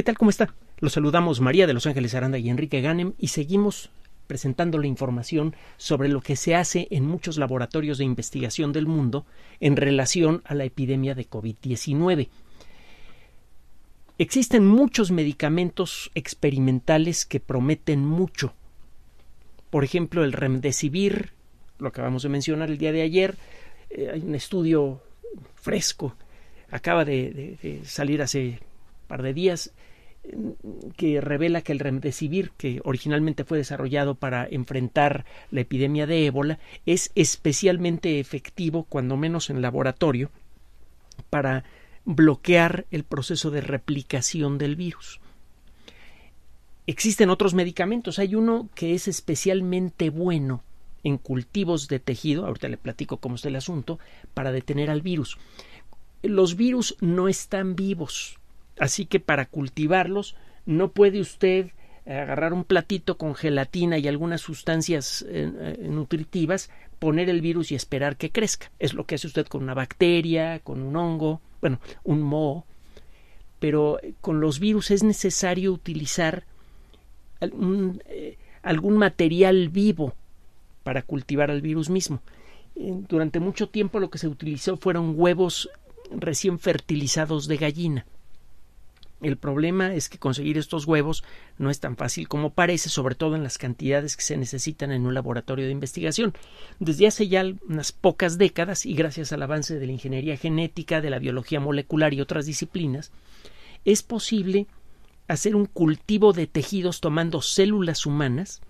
¿Qué tal? ¿Cómo está? Los saludamos María de Los Ángeles Aranda y Enrique Ganem y seguimos presentando la información sobre lo que se hace en muchos laboratorios de investigación del mundo en relación a la epidemia de COVID-19. Existen muchos medicamentos experimentales que prometen mucho. Por ejemplo, el remdesivir, lo acabamos de mencionar el día de ayer, eh, hay un estudio fresco, acaba de, de salir hace un par de días, que revela que el remdesivir, que originalmente fue desarrollado para enfrentar la epidemia de ébola, es especialmente efectivo, cuando menos en laboratorio, para bloquear el proceso de replicación del virus. Existen otros medicamentos, hay uno que es especialmente bueno en cultivos de tejido, ahorita le platico cómo está el asunto, para detener al virus. Los virus no están vivos, Así que para cultivarlos no puede usted agarrar un platito con gelatina y algunas sustancias eh, eh, nutritivas, poner el virus y esperar que crezca. Es lo que hace usted con una bacteria, con un hongo, bueno, un moho. Pero eh, con los virus es necesario utilizar algún, algún material vivo para cultivar al virus mismo. Durante mucho tiempo lo que se utilizó fueron huevos recién fertilizados de gallina. El problema es que conseguir estos huevos no es tan fácil como parece, sobre todo en las cantidades que se necesitan en un laboratorio de investigación. Desde hace ya unas pocas décadas, y gracias al avance de la ingeniería genética, de la biología molecular y otras disciplinas, es posible hacer un cultivo de tejidos tomando células humanas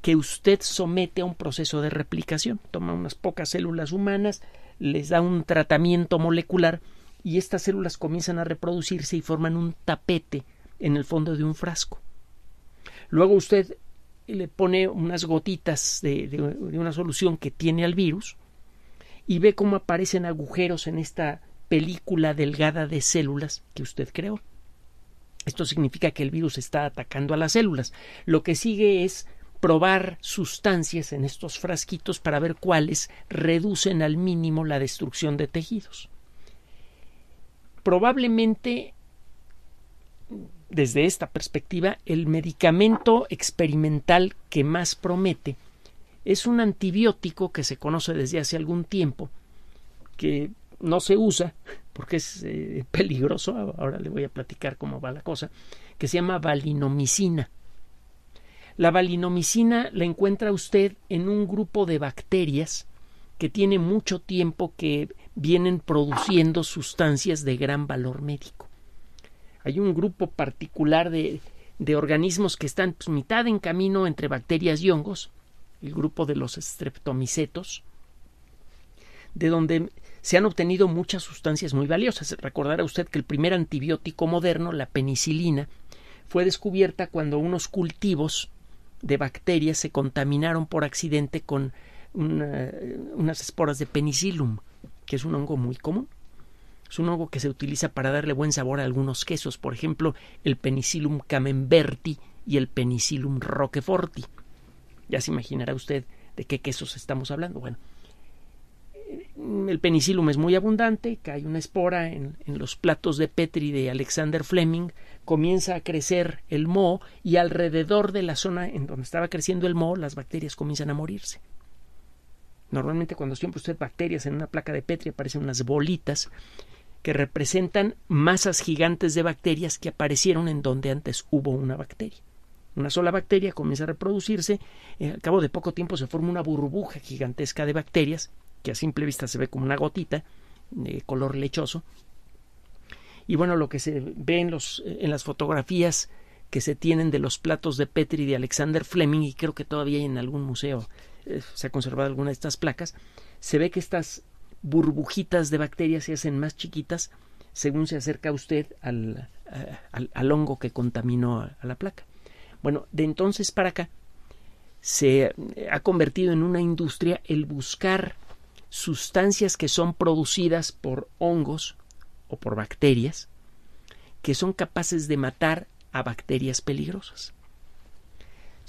que usted somete a un proceso de replicación. Toma unas pocas células humanas, les da un tratamiento molecular, y estas células comienzan a reproducirse y forman un tapete en el fondo de un frasco. Luego usted le pone unas gotitas de, una solución que tiene al virus y ve cómo aparecen agujeros en esta película delgada de células que usted creó. Esto significa que el virus está atacando a las células. Lo que sigue es probar sustancias en estos frasquitos para ver cuáles reducen al mínimo la destrucción de tejidos probablemente desde esta perspectiva, el medicamento experimental que más promete es un antibiótico que se conoce desde hace algún tiempo, que no se usa porque es eh, peligroso, ahora le voy a platicar cómo va la cosa, que se llama valinomicina. La valinomicina la encuentra usted en un grupo de bacterias que tiene mucho tiempo que vienen produciendo sustancias de gran valor médico. Hay un grupo particular de, organismos que están pues, mitad en camino entre bacterias y hongos, el grupo de los streptomicetos, de donde se han obtenido muchas sustancias muy valiosas. Recordará usted que el primer antibiótico moderno, la penicilina, fue descubierta cuando unos cultivos de bacterias se contaminaron por accidente con unas esporas de penicilum que es un hongo muy común. Es un hongo que se utiliza para darle buen sabor a algunos quesos, por ejemplo, el Penicillium camemberti y el Penicillium roqueforti. Ya se imaginará usted de qué quesos estamos hablando. Bueno, el Penicillum es muy abundante, cae una espora en, en, los platos de Petri de Alexander Fleming, comienza a crecer el moho y alrededor de la zona en donde estaba creciendo el moho las bacterias comienzan a morirse. Normalmente cuando siempre usted bacterias en una placa de Petri aparecen unas bolitas que representan masas gigantes de bacterias que aparecieron en donde antes hubo una bacteria. Una sola bacteria comienza a reproducirse, eh, al cabo de poco tiempo se forma una burbuja gigantesca de bacterias, que a simple vista se ve como una gotita de color lechoso. Y bueno, lo que se ve en, los, eh, en las fotografías que se tienen de los platos de Petri de Alexander Fleming, y creo que todavía hay en algún museo eh, se ha conservado alguna de estas placas, se ve que estas burbujitas de bacterias se hacen más chiquitas según se acerca usted al, eh, al, hongo que contaminó a la placa. Bueno, de entonces para acá se eh, ha convertido en una industria el buscar sustancias que son producidas por hongos o por bacterias que son capaces de matar a bacterias peligrosas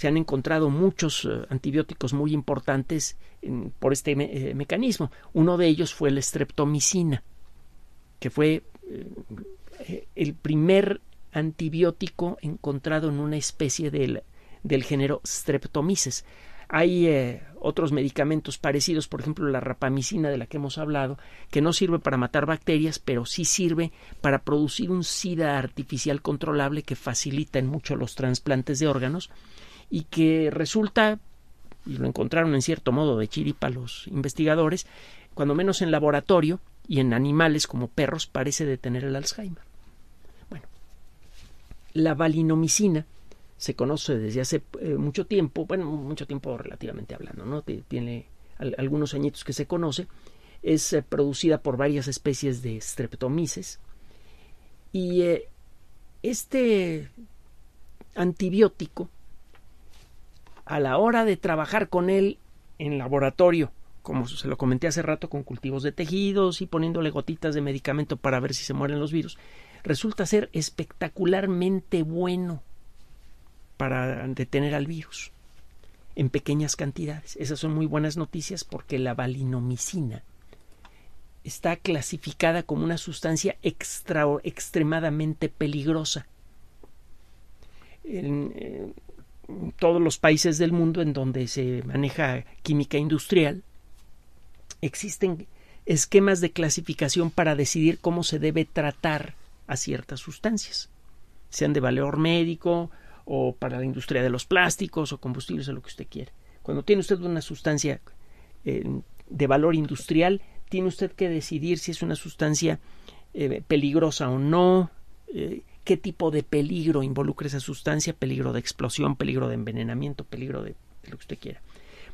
se han encontrado muchos eh, antibióticos muy importantes por este eh, mecanismo. Uno de ellos fue la streptomicina, que fue eh, el primer antibiótico encontrado en una especie del, género Streptomyces. Hay otros medicamentos parecidos, por ejemplo la rapamicina de la que hemos hablado, que no sirve para matar bacterias, pero sí sirve para producir un sida artificial controlable que facilita en mucho los trasplantes de órganos y que resulta, y lo encontraron en cierto modo de chiripa los investigadores, cuando menos en laboratorio y en animales como perros parece detener el Alzheimer. Bueno, la valinomicina se conoce desde hace eh, mucho tiempo, bueno, mucho tiempo relativamente hablando, ¿no? Tiene algunos añitos que se conoce, es eh, producida por varias especies de streptomices y eh, este antibiótico a la hora de trabajar con él en laboratorio, como se lo comenté hace rato, con cultivos de tejidos y poniéndole gotitas de medicamento para ver si se mueren los virus, resulta ser espectacularmente bueno para detener al virus en pequeñas cantidades. Esas son muy buenas noticias porque la valinomicina está clasificada como una sustancia extremadamente peligrosa. En, eh, todos los países del mundo en donde se maneja química industrial, existen esquemas de clasificación para decidir cómo se debe tratar a ciertas sustancias, sean de valor médico o para la industria de los plásticos o combustibles o lo que usted quiera. Cuando tiene usted una sustancia eh, de valor industrial, tiene usted que decidir si es una sustancia eh, peligrosa o no, eh, qué tipo de peligro involucra esa sustancia, peligro de explosión, peligro de envenenamiento, peligro de, lo que usted quiera.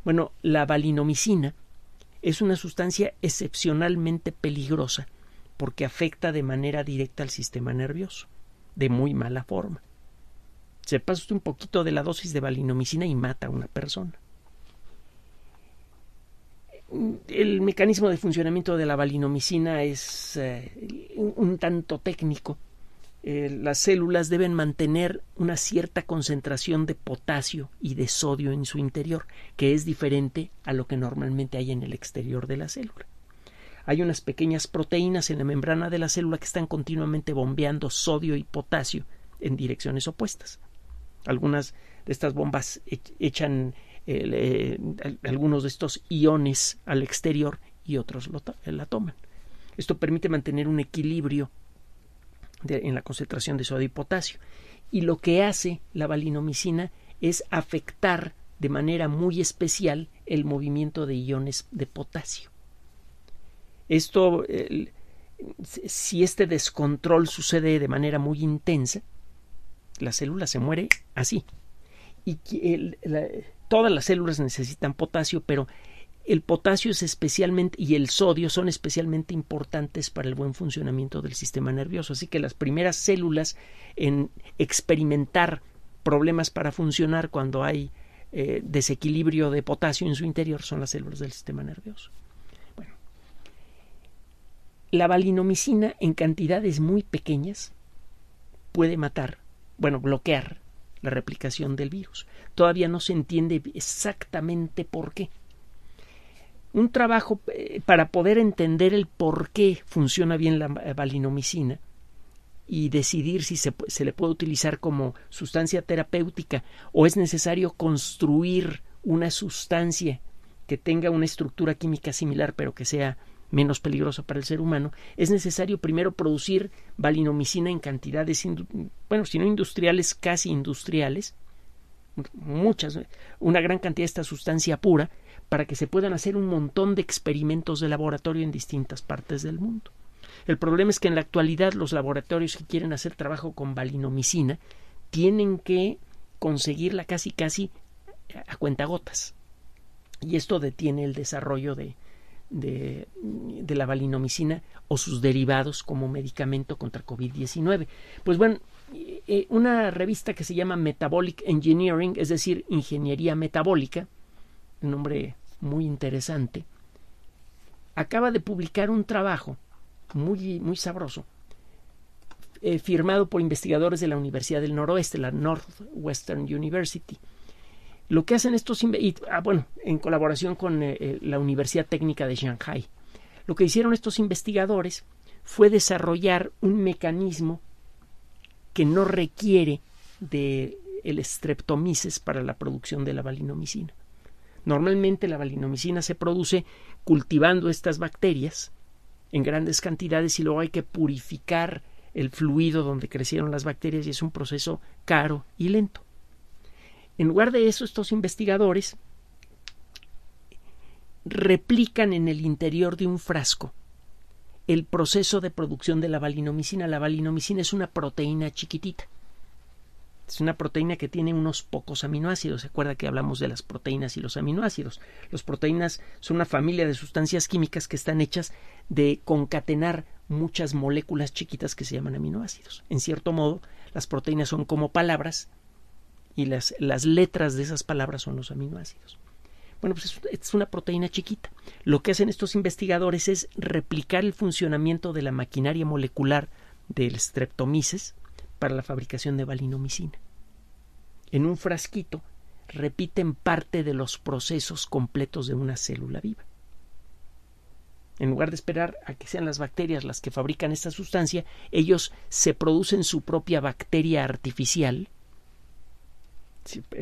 Bueno, la valinomicina es una sustancia excepcionalmente peligrosa porque afecta de manera directa al sistema nervioso, de muy mala forma. Se pasa usted un poquito de la dosis de valinomicina y mata a una persona. El mecanismo de funcionamiento de la valinomicina es eh, un tanto técnico, eh, las células deben mantener una cierta concentración de potasio y de sodio en su interior, que es diferente a lo que normalmente hay en el exterior de la célula. Hay unas pequeñas proteínas en la membrana de la célula que están continuamente bombeando sodio y potasio en direcciones opuestas. Algunas de estas bombas e-, echan eh, algunos de estos iones al exterior y otros la toman. Esto permite mantener un equilibrio en la concentración de sodio y potasio. Y lo que hace la valinomicina es afectar de manera muy especial el movimiento de iones de potasio. Esto, si este descontrol sucede de manera muy intensa, la célula se muere así. Y todas las células necesitan potasio, pero el potasio es especialmente y el sodio son especialmente importantes para el buen funcionamiento del sistema nervioso. Así que las primeras células en experimentar problemas para funcionar cuando hay eh, desequilibrio de potasio en su interior son las células del sistema nervioso. Bueno, la valinomicina en cantidades muy pequeñas puede matar, bueno, bloquear la replicación del virus. Todavía no se entiende exactamente por qué un trabajo eh, para poder entender el por qué funciona bien la eh, valinomicina y decidir si se, le puede utilizar como sustancia terapéutica o es necesario construir una sustancia que tenga una estructura química similar pero que sea menos peligrosa para el ser humano, es necesario primero producir valinomicina en cantidades, bueno, si no industriales, casi industriales, muchas, una gran cantidad de esta sustancia pura para que se puedan hacer un montón de experimentos de laboratorio en distintas partes del mundo. El problema es que en la actualidad los laboratorios que quieren hacer trabajo con valinomicina tienen que conseguirla casi casi a gotas. Y esto detiene el desarrollo de, de, de la valinomicina o sus derivados como medicamento contra COVID-19. Pues bueno, una revista que se llama Metabolic Engineering, es decir, Ingeniería Metabólica, un nombre muy interesante, acaba de publicar un trabajo muy, muy sabroso, eh, firmado por investigadores de la Universidad del Noroeste, la Northwestern University. Lo que hacen estos, investigadores ah, bueno, en colaboración con eh, eh, la Universidad Técnica de Shanghai, lo que hicieron estos investigadores fue desarrollar un mecanismo que no requiere de el para la producción de la valinomicina. Normalmente la valinomicina se produce cultivando estas bacterias en grandes cantidades y luego hay que purificar el fluido donde crecieron las bacterias y es un proceso caro y lento. En lugar de eso, estos investigadores replican en el interior de un frasco el proceso de producción de la valinomicina. La valinomicina es una proteína chiquitita. Es una proteína que tiene unos pocos aminoácidos. ¿Se acuerda que hablamos de las proteínas y los aminoácidos? Las proteínas son una familia de sustancias químicas que están hechas de concatenar muchas moléculas chiquitas que se llaman aminoácidos. En cierto modo, las proteínas son como palabras y las, las letras de esas palabras son los aminoácidos. Bueno, pues es, una proteína chiquita. Lo que hacen estos investigadores es replicar el funcionamiento de la maquinaria molecular del Streptomyces para la fabricación de valinomicina. En un frasquito repiten parte de los procesos completos de una célula viva. En lugar de esperar a que sean las bacterias las que fabrican esta sustancia, ellos se producen su propia bacteria artificial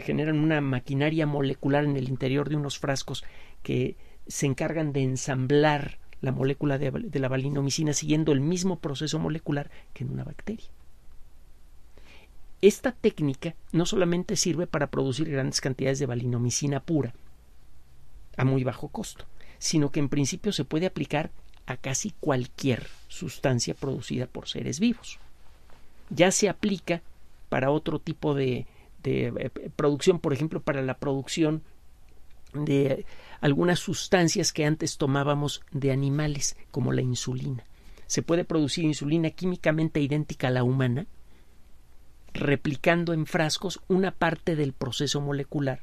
generan una maquinaria molecular en el interior de unos frascos que se encargan de ensamblar la molécula de, de la valinomicina siguiendo el mismo proceso molecular que en una bacteria. Esta técnica no solamente sirve para producir grandes cantidades de valinomicina pura a muy bajo costo, sino que en principio se puede aplicar a casi cualquier sustancia producida por seres vivos. Ya se aplica para otro tipo de de este, eh, producción, por ejemplo, para la producción de algunas sustancias que antes tomábamos de animales, como la insulina. Se puede producir insulina químicamente idéntica a la humana, replicando en frascos una parte del proceso molecular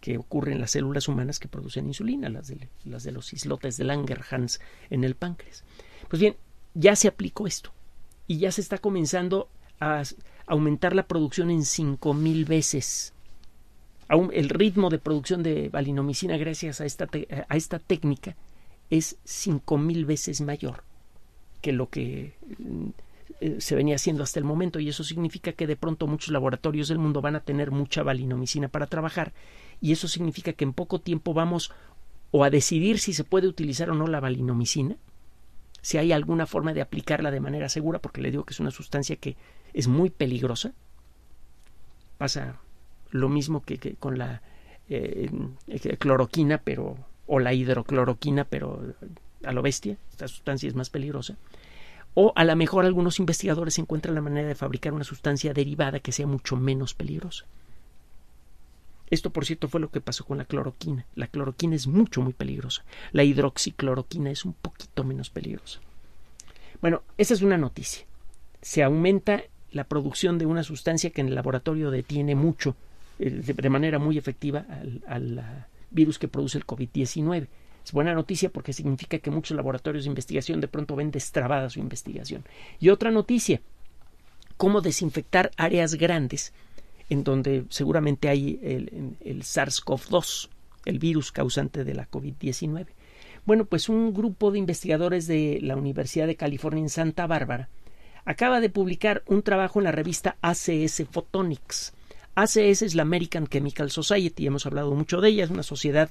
que ocurre en las células humanas que producen insulina, las de, las de los islotes de Langerhans en el páncreas. Pues bien, ya se aplicó esto y ya se está comenzando a aumentar la producción en 5.000 veces. El ritmo de producción de valinomicina gracias a esta, a esta técnica es 5.000 veces mayor que lo que eh, se venía haciendo hasta el momento y eso significa que de pronto muchos laboratorios del mundo van a tener mucha valinomicina para trabajar y eso significa que en poco tiempo vamos o a decidir si se puede utilizar o no la valinomicina, si hay alguna forma de aplicarla de manera segura, porque le digo que es una sustancia que es muy peligrosa. Pasa lo mismo que, con la eh, eh, cloroquina, pero o la hidrocloroquina, pero a lo bestia, esta sustancia es más peligrosa. O a lo mejor algunos investigadores encuentran la manera de fabricar una sustancia derivada que sea mucho menos peligrosa. Esto, por cierto, fue lo que pasó con la cloroquina. La cloroquina es mucho, muy peligrosa. La hidroxicloroquina es un poquito menos peligrosa. Bueno, esa es una noticia. Se aumenta la producción de una sustancia que en el laboratorio detiene mucho, de manera muy efectiva, al, virus que produce el COVID-19. Es buena noticia porque significa que muchos laboratorios de investigación de pronto ven destrabada su investigación. Y otra noticia, cómo desinfectar áreas grandes en donde seguramente hay el, el SARS-CoV-2, el virus causante de la COVID-19. Bueno, pues un grupo de investigadores de la Universidad de California en Santa Bárbara acaba de publicar un trabajo en la revista ACS Photonics. ACS es la American Chemical Society, hemos hablado mucho de ella, es una sociedad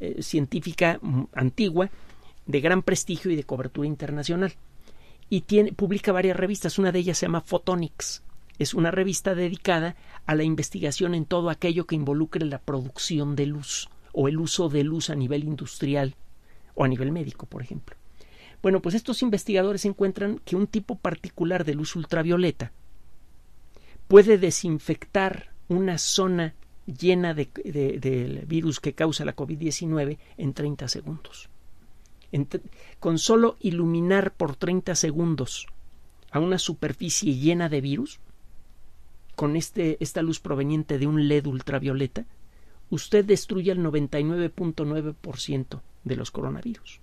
eh, científica mm, antigua de gran prestigio y de cobertura internacional. Y publica varias revistas, una de ellas se llama Photonics. Es una revista dedicada a la investigación en todo aquello que involucre la producción de luz o el uso de luz a nivel industrial o a nivel médico, por ejemplo. Bueno, pues estos investigadores encuentran que un tipo particular de luz ultravioleta puede desinfectar una zona llena de, del virus que causa la COVID-19 en 30 segundos. con solo iluminar por 30 segundos a una superficie llena de virus, con este, esta luz proveniente de un LED ultravioleta, usted destruye el 99.9% de los coronavirus.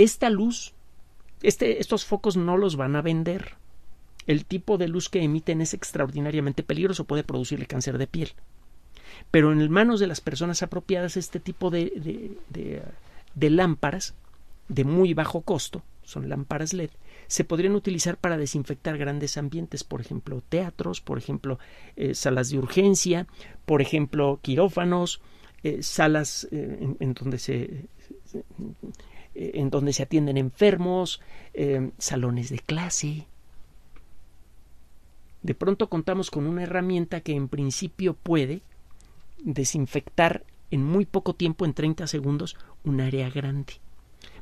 Esta luz, este, estos focos no los van a vender. El tipo de luz que emiten es extraordinariamente peligroso, puede producirle cáncer de piel. Pero en manos de las personas apropiadas, este tipo de, lámparas de muy bajo costo, son lámparas LED, se podrían utilizar para desinfectar grandes ambientes, por ejemplo, teatros, por ejemplo, eh, salas de urgencia, por ejemplo, quirófanos, eh, salas eh, en, donde se eh, en donde se atienden enfermos, em, salones de clase. De pronto contamos con una herramienta que en principio puede desinfectar en muy poco tiempo, en 30 segundos, un área grande.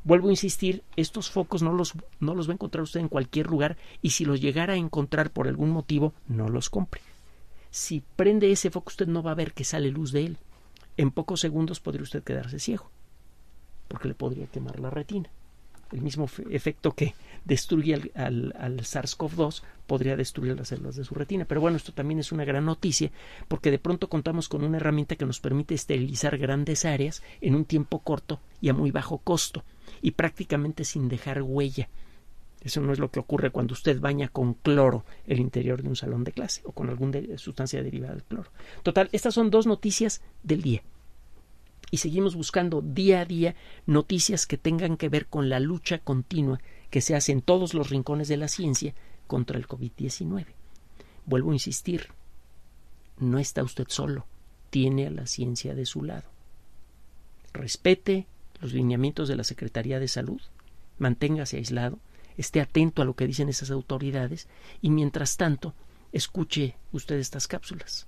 Vuelvo a insistir, estos focos no los, no los va a encontrar usted en cualquier lugar y si los llegara a encontrar por algún motivo, no los compre. Si prende ese foco usted no va a ver que sale luz de él. En pocos segundos podría usted quedarse ciego porque le podría quemar la retina. El mismo efecto que destruye al, al, SARS-CoV-2 podría destruir las células de su retina. Pero bueno, esto también es una gran noticia porque de pronto contamos con una herramienta que nos permite esterilizar grandes áreas en un tiempo corto y a muy bajo costo y prácticamente sin dejar huella. Eso no es lo que ocurre cuando usted baña con cloro el interior de un salón de clase o con alguna sustancia derivada del cloro. Total, estas son dos noticias del día y seguimos buscando día a día noticias que tengan que ver con la lucha continua que se hace en todos los rincones de la ciencia contra el COVID-19. Vuelvo a insistir, no está usted solo, tiene a la ciencia de su lado. Respete los lineamientos de la Secretaría de Salud, manténgase aislado, esté atento a lo que dicen esas autoridades y mientras tanto escuche usted estas cápsulas.